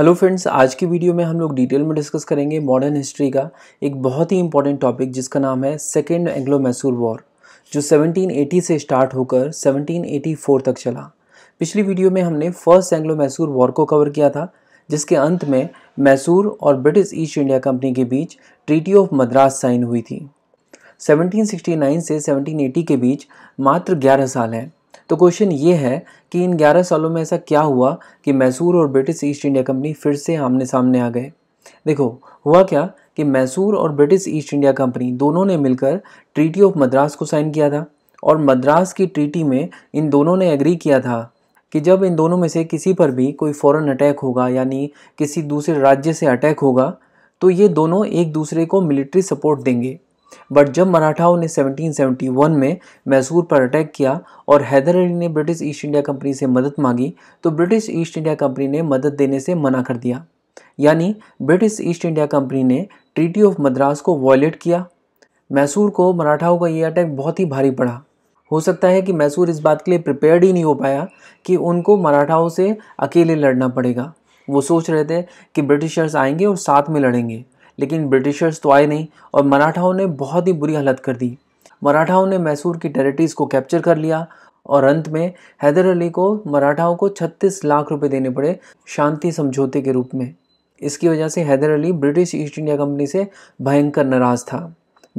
hello friends आज की video में हम लोग डिटेल में डिस्कस करेंगे मॉडर्न हिस्ट्री का एक बहुत ही इंपॉर्टेंट टॉपिक जिसका नाम है सेकेंड एंग्लो मैसूर वॉर जो 1780 से स्टार्ट होकर 1784 तक चला पिछली वीडियो में हमने फर्स्ट एंग्लो मैसूर वॉर को कवर किया था जिसके अंत में मैसूर और ब्रिटिश ईस्ट इंडिया कंपनी के बीच ट्रीटी ऑफ मद्रास साइन हुई थी 1769 से 1780 के बीच मात्र 11 साल हैं तो क्वेश्चन ये है कि इन 11 सालों में ऐसा क्या हुआ कि मैसूर और ब्रिटिश ईस्ट इंडिया कंपनी फिर से आमने सामने आ गए देखो हुआ क्या कि मैसूर और ब्रिटिश ईस्ट इंडिया कंपनी दोनों ने मिलकर ट्रीटी ऑफ मद्रास को साइन किया था और मद्रास की ट्रीटी में इन दोनों ने एग्री किया था कि जब इन दोनों में से किसी पर भी कोई फ़ौरन अटैक होगा यानी किसी दूसरे राज्य से अटैक होगा तो ये दोनों एक दूसरे को मिलिट्री सपोर्ट देंगे बट जब मराठाओं ने 1771 में मैसूर पर अटैक किया और हैदर अली ने ब्रिटिश ईस्ट इंडिया कंपनी से मदद मांगी तो ब्रिटिश ईस्ट इंडिया कंपनी ने मदद देने से मना कर दिया यानी ब्रिटिश ईस्ट इंडिया कंपनी ने ट्रीटी ऑफ मद्रास को वॉयलेट किया मैसूर को मराठाओं का ये अटैक बहुत ही भारी पड़ा हो सकता है कि मैसूर इस बात के लिए प्रिपेयर्ड ही नहीं हो पाया कि उनको मराठाओं से अकेले लड़ना पड़ेगा वो सोच रहे थे कि ब्रिटिशर्स आएंगे और साथ में लड़ेंगे लेकिन ब्रिटिशर्स तो आए नहीं और मराठाओं ने बहुत ही बुरी हालत कर दी मराठाओं ने मैसूर की टेरिटरीज को कैप्चर कर लिया और अंत में हैदर अली को मराठाओं को 36 लाख रुपए देने पड़े शांति समझौते के रूप में इसकी वजह से Hyder Ali British east India company से भयंकर नाराज़ था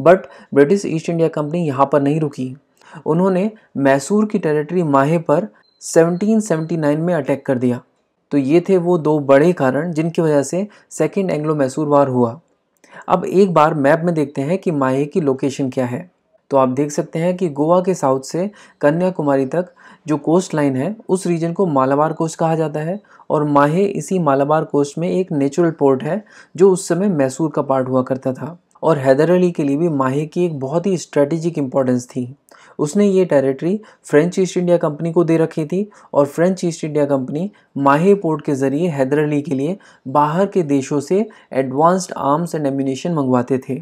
but British east India company यहाँ पर नहीं रुकी उन्होंने मैसूर की टेरिटरी माहे पर 1779 में अटैक कर दिया तो ये थे वो दो बड़े कारण जिनकी वजह से सेकेंड एंग्लो मैसूर वार हुआ अब एक बार मैप में देखते हैं कि माहे की लोकेशन क्या है तो आप देख सकते हैं कि गोवा के साउथ से कन्याकुमारी तक जो कोस्ट लाइन है उस रीजन को मालाबार कोस्ट कहा जाता है और माहे इसी मालाबार कोस्ट में एक नेचुरल पोर्ट है जो उस समय मैसूर का पार्ट हुआ करता था और हैदर अली के लिए भी माहे की एक बहुत ही स्ट्रेटेजिक इम्पोर्टेंस थी उसने ये territory French east India company को दे रखी थी और French east India company Mahe port के ज़रिए हैदर अली के लिए बाहर के देशों से एडवांस्ड आर्म्स एंड एम्यूनेशन मंगवाते थे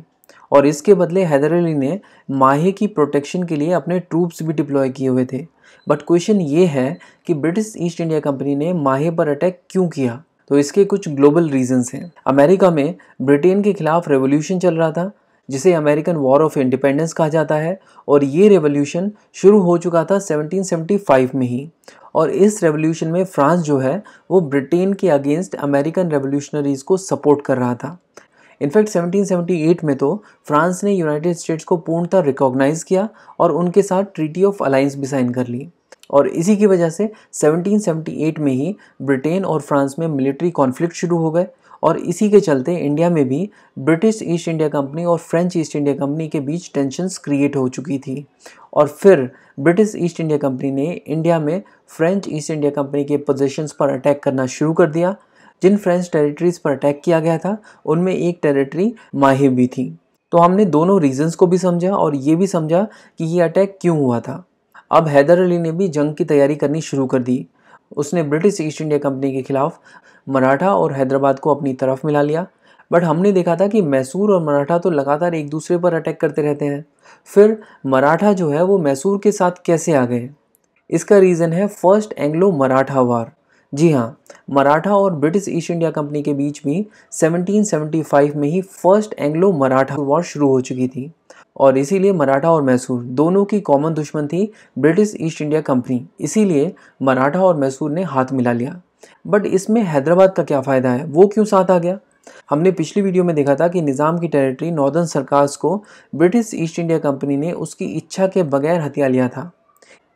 और इसके बदले हैदर अली ने माहे की प्रोटेक्शन के लिए अपने ट्रूप्स भी डिप्लॉय किए हुए थे बट क्वेश्चन ये है कि ब्रिटिश ईस्ट इंडिया कंपनी ने माहे पर अटैक क्यों किया तो इसके कुछ ग्लोबल रीजंस हैं अमेरिका में ब्रिटेन के खिलाफ रेवोल्यूशन चल रहा था जिसे अमेरिकन वॉर ऑफ इंडिपेंडेंस कहा जाता है और ये रेवोल्यूशन शुरू हो चुका था 1775 में ही और इस रेवोल्यूशन में फ्रांस जो है वो ब्रिटेन के अगेंस्ट अमेरिकन रेवोल्यूशनरीज़ को सपोर्ट कर रहा था इनफैक्ट 1778 में तो फ्रांस ने यूनाइटेड स्टेट्स को पूर्णतः रिकॉग्नाइज किया और उनके साथ ट्रीटी ऑफ अलाइंस भी साइन कर ली और इसी की वजह से 1778 में ही ब्रिटेन और फ्रांस में मिलिट्री कॉन्फ्लिक्ट शुरू हो गए और इसी के चलते इंडिया में भी ब्रिटिश ईस्ट इंडिया कंपनी और फ्रेंच ईस्ट इंडिया कंपनी के बीच टेंशनस क्रिएट हो चुकी थी और फिर ब्रिटिश ईस्ट इंडिया कंपनी ने इंडिया में फ्रेंच ईस्ट इंडिया कंपनी के पोजिशंस पर अटैक करना शुरू कर दिया जिन फ्रेंच टेरिटरीज़ पर अटैक किया गया था उनमें एक टेरिटरी माहिर भी थी तो हमने दोनों रीजंस को भी समझा और ये भी समझा कि ये अटैक क्यों हुआ था अब हैदर अली ने भी जंग की तैयारी करनी शुरू कर दी उसने ब्रिटिश ईस्ट इंडिया कंपनी के खिलाफ मराठा और हैदराबाद को अपनी तरफ मिला लिया बट हमने देखा था कि मैसूर और मराठा तो लगातार एक दूसरे पर अटैक करते रहते हैं फिर मराठा जो है वो मैसूर के साथ कैसे आ गए इसका रीज़न है फर्स्ट एंग्लो मराठा वार जी हाँ मराठा और ब्रिटिश ईस्ट इंडिया कंपनी के बीच भी 1775 में ही फर्स्ट एंग्लो मराठा वॉर शुरू हो चुकी थी और इसीलिए मराठा और मैसूर दोनों की कॉमन दुश्मन थी ब्रिटिश ईस्ट इंडिया कंपनी इसीलिए मराठा और मैसूर ने हाथ मिला लिया बट इसमें हैदराबाद का क्या फ़ायदा है वो क्यों साथ आ गया हमने पिछली वीडियो में देखा था कि निज़ाम की टेरिटरी नॉर्दर्न सरकार्स को ब्रिटिश ईस्ट इंडिया कंपनी ने उसकी इच्छा के बगैर हथिया लिया था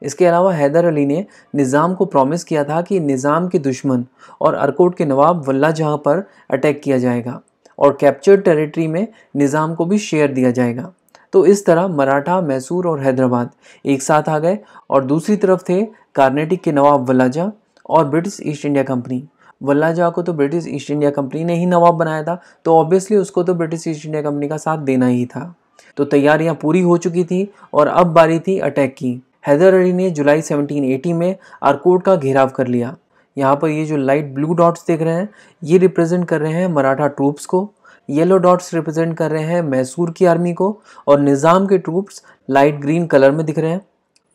इसके अलावा हैदर अली ने निज़ाम को प्रॉमिस किया था कि निज़ाम के दुश्मन और अरकोट के नवाब वल्ला जहाँ पर अटैक किया जाएगा और कैप्चर्ड टेरिटरी में निज़ाम को भी शेयर दिया जाएगा तो इस तरह मराठा मैसूर और हैदराबाद एक साथ आ गए और दूसरी तरफ थे कार्नेटिक के नवाब वल्लाजा और British east India company Wallajah को तो ब्रिटिश ईस्ट इंडिया कंपनी ने ही नवाब बनाया था तो ऑब्वियसली उसको तो ब्रिटिश ईस्ट इंडिया कंपनी का साथ देना ही था तो तैयारियां पूरी हो चुकी थी और अब बारी थी अटैक की हैदर अली ने जुलाई 1780 में आरकोट का घेराव कर लिया यहाँ पर ये जो लाइट ब्लू डॉट्स देख रहे हैं ये रिप्रेजेंट कर रहे हैं मराठा ट्रूप्स को येलो डॉट्स रिप्रेजेंट कर रहे हैं मैसूर की आर्मी को और निज़ाम के ट्रूप्स लाइट ग्रीन कलर में दिख रहे हैं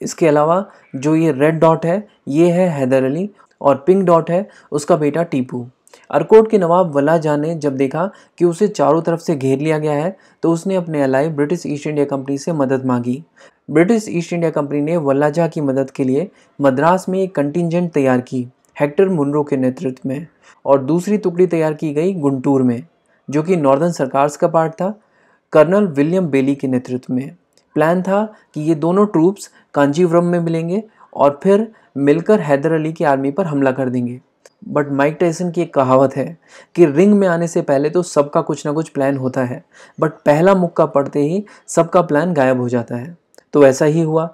इसके अलावा जो ये रेड डॉट है ये है हैदर अली और पिंक डॉट है उसका बेटा टीपू अरकोट के नवाब वलाजा ने जब देखा कि उसे चारों तरफ से घेर लिया गया है तो उसने अपने ally British east India company से मदद मांगी ब्रिटिश ईस्ट इंडिया कंपनी ने वल्लाजा की मदद के लिए मद्रास में एक कंटिजेंट तैयार की हेक्टर मुनरो के नेतृत्व में और दूसरी टुकड़ी तैयार की गई गुंटूर में जो कि नॉर्दर्न सरकार्स का पार्ट था कर्नल विलियम बेली के नेतृत्व में प्लान था कि ये दोनों ट्रूप्स कांजीवरम में मिलेंगे और फिर मिलकर हैदर अली की आर्मी पर हमला कर देंगे बट माइक टाइसन की एक कहावत है कि रिंग में आने से पहले तो सबका कुछ ना कुछ प्लान होता है बट पहला मुक्का पड़ते ही सबका प्लान गायब हो जाता है तो ऐसा ही हुआ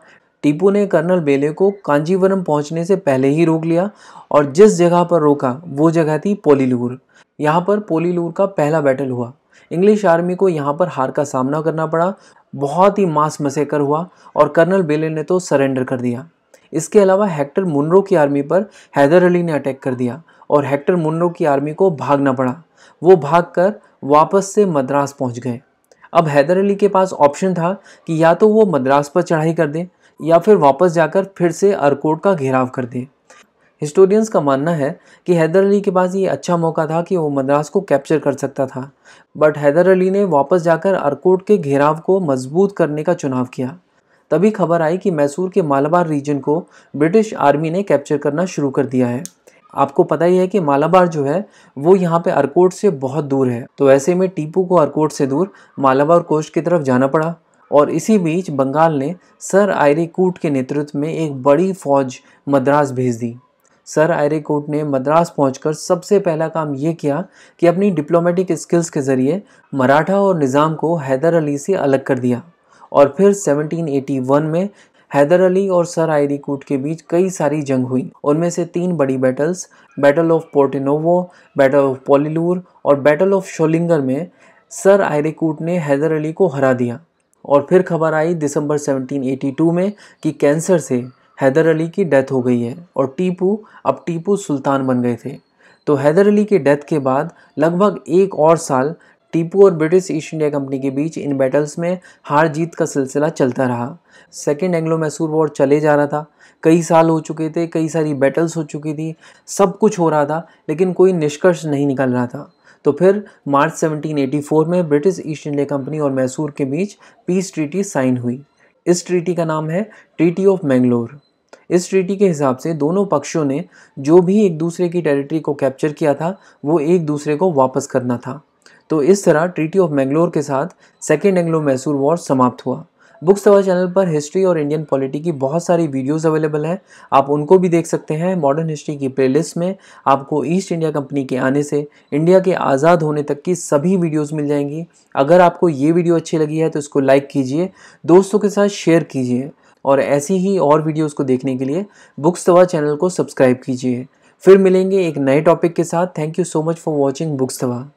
टीपू ने कर्नल बेले को कांजीवरम पहुंचने से पहले ही रोक लिया और जिस जगह पर रोका वो जगह थी पोलीलूर यहाँ पर पोलीलूर का पहला बैटल हुआ इंग्लिश आर्मी को यहाँ पर हार का सामना करना पड़ा बहुत ही मास मसेकर हुआ और कर्नल बेले ने तो सरेंडर कर दिया इसके अलावा हेक्टर मुनरो की आर्मी पर हैदर अली ने अटैक कर दिया और हेक्टर मुनरो की आर्मी को भागना पड़ा वो भाग वापस से मद्रास पहुँच गए अब हैदर अली के पास ऑप्शन था कि या तो वो मद्रास पर चढ़ाई कर दें या फिर वापस जाकर फिर से अरकोट का घेराव कर दें हिस्टोरियंस का मानना है कि हैदर अली के पास ये अच्छा मौका था कि वो मद्रास को कैप्चर कर सकता था बट हैदर अली ने वापस जाकर अरकोट के घेराव को मजबूत करने का चुनाव किया तभी खबर आई कि मैसूर के मालाबार रीजन को ब्रिटिश आर्मी ने कैप्चर करना शुरू कर दिया है आपको पता ही है कि मालाबार जो है वो यहाँ पे अरकोट से बहुत दूर है तो ऐसे में टीपू को अरकोट से दूर मालाबार कोस्ट की तरफ जाना पड़ा और इसी बीच बंगाल ने सर आयरे कूट के नेतृत्व में एक बड़ी फौज मद्रास भेज दी सर आयरी कोट ने मद्रास पहुंचकर सबसे पहला काम ये किया कि अपनी डिप्लोमेटिक स्किल्स के ज़रिए मराठा और निज़ाम को हैदर अली से अलग कर दिया और फिर 1781 में हैदर अली और सर आयरी कूट के बीच कई सारी जंग हुई उनमें से तीन बड़ी battles battle of Porto Novo battle of Pollilur और बैटल ऑफ शोलिंगर में सर आयरे कूट ने हैदर अली को हरा दिया और फिर खबर आई दिसंबर 1782 में कि कैंसर से हैदर अली की डेथ हो गई है और टीपू अब टीपू सुल्तान बन गए थे तो हैदर अली की डेथ के बाद लगभग एक और साल टीपू और ब्रिटिश ईस्ट इंडिया कंपनी के बीच इन बैटल्स में हार जीत का सिलसिला चलता रहा सेकेंड एंग्लो मैसूर वॉर चले जा रहा था कई साल हो चुके थे कई सारी बैटल्स हो चुकी थी सब कुछ हो रहा था लेकिन कोई निष्कर्ष नहीं निकल रहा था तो फिर मार्च 1784 में ब्रिटिश ईस्ट इंडिया कंपनी और मैसूर के बीच पीस ट्रीटी साइन हुई इस ट्रीटी का नाम है ट्रीटी ऑफ मैंगलोर इस ट्रीटी के हिसाब से दोनों पक्षों ने जो भी एक दूसरे की टेरिटरी को कैप्चर किया था वो एक दूसरे को वापस करना था तो इस तरह ट्रीटी ऑफ मैंगलोर के साथ सेकेंड एंग्लो मैसूर वॉर समाप्त हुआ बुक सवा चैनल पर हिस्ट्री और इंडियन पॉलिटी की बहुत सारी वीडियोस अवेलेबल हैं आप उनको भी देख सकते हैं मॉडर्न हिस्ट्री की प्लेलिस्ट में आपको ईस्ट इंडिया कंपनी के आने से इंडिया के आज़ाद होने तक की सभी वीडियोस मिल जाएंगी अगर आपको ये वीडियो अच्छी लगी है तो इसको लाइक कीजिए दोस्तों के साथ शेयर कीजिए और ऐसी ही और वीडियोस को देखने के लिए बुक्स तवा चैनल को सब्सक्राइब कीजिए फिर मिलेंगे एक नए टॉपिक के साथ thank you so much for watching books Tawa